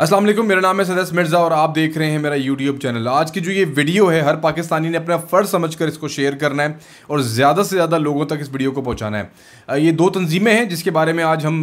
अस्सलाम वालेकुम मेरा नाम है सदस मिर्ज़ा और आप देख रहे हैं मेरा यूट्यूब चैनल आज की जो ये वीडियो है हर पाकिस्तानी ने अपना फ़र्ज समझकर इसको शेयर करना है और ज़्यादा से ज़्यादा लोगों तक इस वीडियो को पहुंचाना है ये दो तंजीमें हैं जिसके बारे में आज हम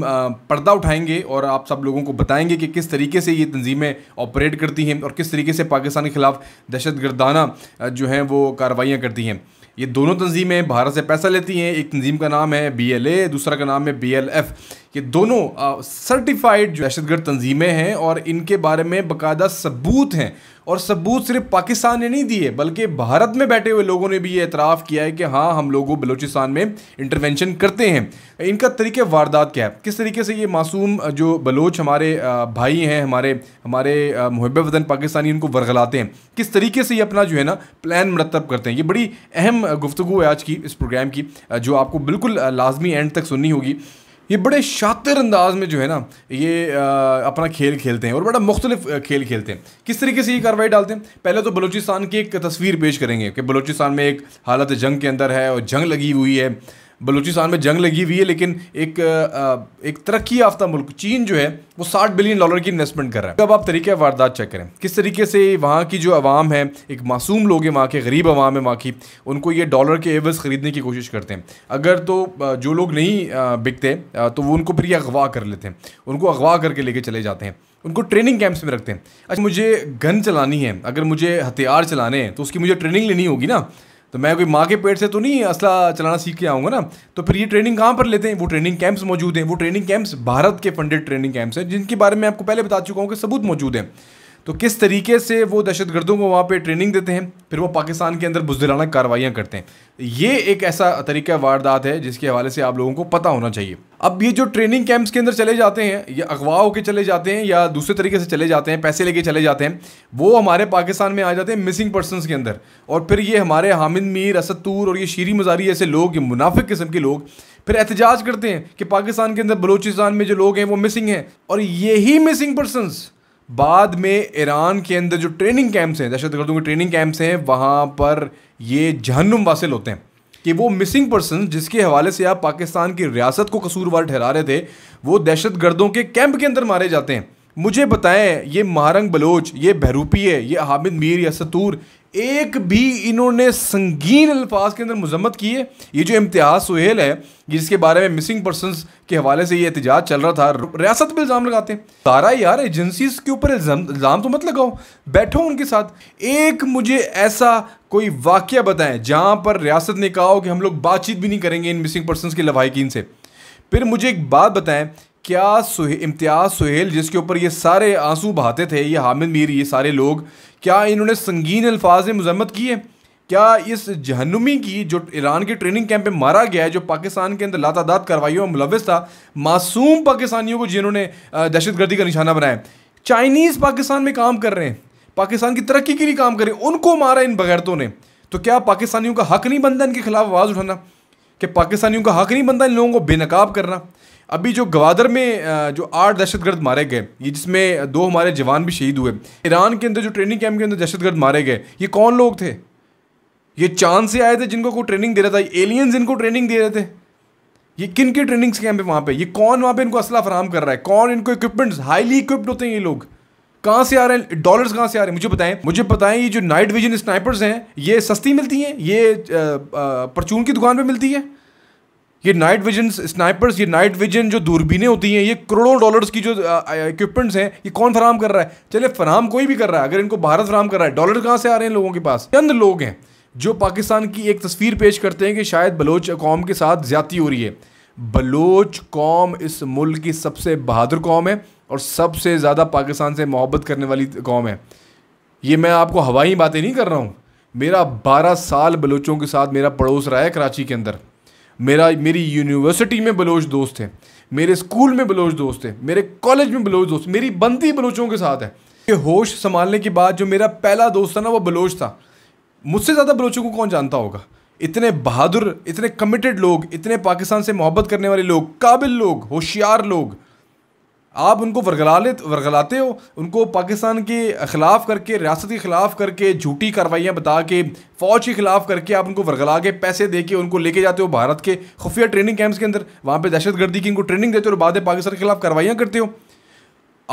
पर्दा उठाएंगे और आप सब लोगों को बताएंगे कि किस तरीके से ये तंजीमें ऑपरेट करती हैं और किस तरीके से पाकिस्तान के ख़िलाफ़ दहशत गर्दाना जो हैं वो कार्रवाइयाँ करती हैं ये दोनों तंजीमें भारत से पैसा लेती हैं एक तंजीम का नाम है बी एल ए दूसरा का नाम है बी एल एफ़ कि दोनों सर्टिफाइड जो दहशतगर्द तंजीमें हैं और इनके बारे में बकायदा सबूत हैं और सबूत सिर्फ पाकिस्तान ने नहीं दिए बल्कि भारत में बैठे हुए लोगों ने भी ये एतराफ़ किया है कि हाँ हम लोगों बलूचिस्तान में इंटरवेंशन करते हैं इनका तरीके वारदात क्या है किस तरीके से ये मासूम जो बलोच हमारे भाई हैं हमारे हमारे मुहब वतन पाकिस्तानी उनको वरगलाते हैं किस तरीके से ये अपना जो है ना प्लान मरतब करते हैं ये बड़ी अहम गुफ्तु है आज की इस प्रोग्राम की जो आपको बिल्कुल लाजमी एंड तक सुननी होगी ये बड़े शातिर अंदाज में जो है ना ये आ, अपना खेल खेलते हैं और बड़ा मुख्तलिफ खेल खेलते हैं किस तरीके से ये कार्रवाई डालते हैं पहले तो बलूचिस्तान की एक तस्वीर पेश करेंगे कि बलूचिस्तान में एक हालत जंग के अंदर है और जंग लगी हुई है बलूचिस्तान में जंग लगी हुई है लेकिन एक एक तरक्की याफ्ता मुल्क चीन जो है वो साठ बिलियन डॉलर की इन्वेस्टमेंट कर रहा है अब आप तरीके वारदात चेक करें किस तरीके से वहाँ की जो आवाम है एक मासूम लोग हैं वहाँ के गरीब आवाम है वहाँ की उनको ये डॉलर के एवज ख़रीदने की कोशिश करते हैं अगर तो जो लोग नहीं बिकते तो वो उनको फिर ये अगवा कर लेते हैं उनको अगवा करके लेके चले जाते हैं उनको ट्रेनिंग कैंप्स में रखते हैं अच्छा मुझे गन चलानी है अगर मुझे हथियार चलाने हैं तो उसकी मुझे ट्रेनिंग लेनी होगी ना तो मैं कोई माँ के पेट से तो नहीं असला चलाना सीख के आऊँगा ना तो फिर ये ट्रेनिंग कहाँ पर लेते हैं वो ट्रेनिंग कैंप्स मौजूद हैं वो ट्रेनिंग कैंप्स भारत के फंडेड ट्रेनिंग कैंप्स हैं जिनके बारे में आपको पहले बता चुका हूँ कि सबूत मौजूद हैं तो किस तरीके से वो दहशत गर्दों को वहाँ पर ट्रेनिंग देते हैं फिर वो पाकिस्तान के अंदर बुजदिलाना कार्रवाइयाँ करते हैं ये एक ऐसा तरीका वारदात है जिसके हवाले से आप लोगों को पता होना चाहिए अब ये जो ट्रेनिंग कैंप्स के अंदर चले जाते हैं या अगवा होकर चले जाते हैं या दूसरे तरीके से चले जाते हैं पैसे लेके चले जाते हैं वो हमारे पाकिस्तान में आ जाते हैं मिसिंग पर्सनस के अंदर और फिर ये हमारे हामिद मीर असदूर और ये शीरी मजारी ऐसे लोग ये मुनाफिक किस्म के लोग फिर एहतजाज करते हैं कि पाकिस्तान के अंदर बलोचिस्तान में जो लोग हैं वो मिसिंग हैं और यही मिसिंग पर्सनस बाद में ईरान के अंदर जो ट्रेनिंग कैंप्स हैं दहशत गर्दों के ट्रेनिंग कैंप्स हैं वहाँ पर ये जहनुम वासिल होते हैं कि वो मिसिंग पर्सन जिसके हवाले से आप पाकिस्तान की रियासत को कसूरवार ठहरा रहे थे वो दहशत गर्दों के कैंप के अंदर मारे जाते हैं मुझे बताएं ये महारंग बलोच ये बहरूपी है ये हामिद मीर या सतूर एक भी इन्होंने संगीन अल्फाज के अंदर मजम्मत की है ये जो इम्तियाज सुहेल है जिसके बारे में मिसिंग पर्सन के हवाले से ये एहतजाज चल रहा था रियासत पर इल्ज़ाम लगाते हैं सारा यार एजेंसीज के ऊपर इल्ज़ाम तो मत लगाओ बैठो उनके साथ एक मुझे ऐसा कोई वाक्य बताएं जहाँ पर रियासत ने कहा हो कि हम लोग बातचीत भी नहीं करेंगे इन मिसिंग पर्सन के लवाकिन से फिर मुझे एक बात बताएं क्या सुहे, इम्तियाज़ सुहेल जिसके ऊपर ये सारे आंसू बहाते थे ये हामिद मीर ये सारे लोग क्या इन्होंने संगीन अल्फाज में मजम्मत की है क्या इस जहनुमी की जो ईरान के ट्रेनिंग कैंप में मारा गया है जो पाकिस्तान के अंदर लातादात कार्रवाई में मुलविस था मासूम पाकिस्तानियों को जिन्होंने दहशतगर्दी का निशाना बनाया चाइनीज़ पाकिस्तान में काम कर रहे हैं पाकिस्तान की तरक्की के लिए काम कर रहे हैं उनको मारा इन बगैरतों ने तो क्या पाकिस्तानियों का हक नहीं बनता इनके खिलाफ आवाज़ उठाना कि पाकिस्तानियों का हक नहीं बनता इन लोगों को बेनकाब करना अभी जो गवादर में जो आठ दहशतगर्द मारे गए ये जिसमें दो हमारे जवान भी शहीद हुए ईरान के अंदर जो ट्रेनिंग कैंप के अंदर दहशतगर्द मारे गए ये कौन लोग थे ये चांद से आए थे जिनको कोई ट्रेनिंग दे रहा था एलियंस इनको ट्रेनिंग दे रहे थे ये किन के ट्रेनिंग कैंप है वहाँ पर ये कौन वहाँ पर इनको असला फराम कर रहा है कौन इनको इक्विपमेंट्स हाईली इक्विप्ड होते हैं ये लोग कहाँ से आ रहे हैं डॉलर्स कहाँ से आ रहे हैं मुझे बताएं मुझे बताएं ये जो नाइट विजन स्नाइपर्स हैं ये सस्ती मिलती हैं ये परचून की दुकान पर मिलती है ये नाइट विजन स्नाइपर्स ये नाइट विजन जो दूरबीनें होती हैं ये करोड़ों डॉलर्स की जो इक्विपमेंट्स हैं ये कौन फराम कर रहा है चले फराम कोई भी कर रहा है अगर इनको भारत फराम कर रहा है डॉलर कहाँ से आ रहे हैं लोगों के पास चंद लोग हैं जो पाकिस्तान की एक तस्वीर पेश करते हैं कि शायद बलोच कौम के साथ ज्यादा हो रही है बलोच कौम इस मुल्क की सबसे बहादुर कौम है और सबसे ज़्यादा पाकिस्तान से मोहब्बत करने वाली कौम है ये मैं आपको हवाई बातें नहीं कर रहा हूँ मेरा बारह साल बलोचों के साथ मेरा पड़ोस रहा है कराची के अंदर मेरा मेरी यूनिवर्सिटी में बलोच दोस्त है मेरे स्कूल में बलोच दोस्त है मेरे कॉलेज में बलोच दोस्त मेरी बंदी बलोचों के साथ है ये होश संभालने के बाद जो मेरा पहला दोस्त था ना वो बलोच था मुझसे ज़्यादा बलोचों को कौन जानता होगा इतने बहादुर इतने कमिटेड लोग इतने पाकिस्तान से मोहब्बत करने वाले लोग काबिल लोग होशियार लोग आप उनको वर्गला ले वर्गलाते हो उनको पाकिस्तान के ख़िलाफ़ करके रियासत के ख़िलाफ़ करके झूठी कार्रवाइयाँ बता के फ़ौज के ख़िलाफ़ करके आप उनको वर्गला के पैसे दे के उनको लेके जाते हो भारत के खुफिया ट्रेनिंग कैंप्स के अंदर वहाँ पर दहशत गर्दी की इनको ट्रेनिंग देते हो और बाद में पाकिस्तान के ख़िलाफ़ कार्रवाइयाँ करते हो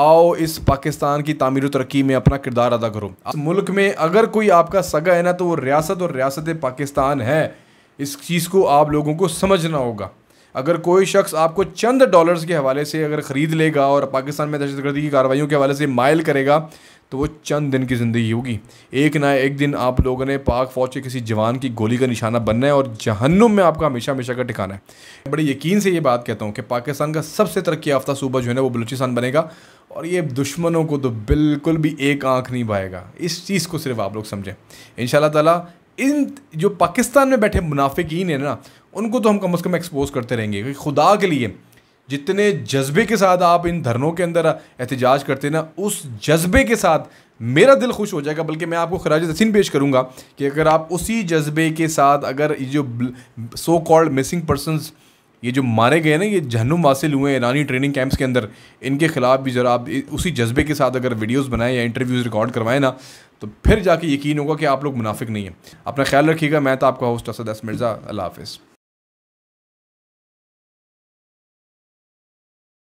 आओ इस पाकिस्तान की तमीर तरक्की में अपना किरदार अदा करो इस मुल्क में अगर कोई आपका सगा है ना तो वो रियासत और रियासत पाकिस्तान है इस चीज़ को आप लोगों को समझना होगा अगर कोई शख्स आपको चंद डॉलर्स के हवाले से अगर ख़रीद लेगा और पाकिस्तान में दहशतगर्दी की कार्रवाइयों के हवाले से मायल करेगा तो वो चंद दिन की ज़िंदगी होगी एक ना एक दिन आप लोगों ने पाक फ़ौज के किसी जवान की गोली का निशाना बनना है और जहन्नुम में आपका हमेशा हमेशा का ठिकाना है बड़े यकीन से ये बात कहता हूँ कि पाकिस्तान का सबसे तरक्की याफ्ता सूबा जो है ना वो बलूचिस्तान बनेगा और ये दुश्मनों को तो बिल्कुल भी एक आंख नहीं पाएगा इस चीज़ को सिर्फ आप लोग समझें इन ताला इन जो पाकिस्तान में बैठे मुनाफिकीन है ना उनको तो हम कम अज़ कम एक्सपोज करते रहेंगे क्योंकि खुदा के लिए जितने जज्बे के साथ आप इन धरनों के अंदर एहतजाज करते ना उस जज्बे के साथ मेरा दिल खुश हो जाएगा बल्कि मैं आपको खराज तसीन पेश करूँगा कि अगर आप उसी जज्बे के साथ अगर ये जो सो कॉल्ड मिसिंग पर्सनस ये जो मारे गए ना ये जहनुम वासिल हुए ईरानी ट्रेनिंग कैंप्स के अंदर इनके ख़िलाफ़ भी ज़रा आप उसी जज्बे के साथ अगर वीडियोस बनाएं या इंटरव्यूज़ रिकॉर्ड करवाएं ना तो फिर जाके यकीन होगा कि आप लोग मुनाफिक नहीं हैं अपना ख्याल रखिएगा मैं तो आपका होस्ट असद मिर्ज़ा अल्लाह हाफिज़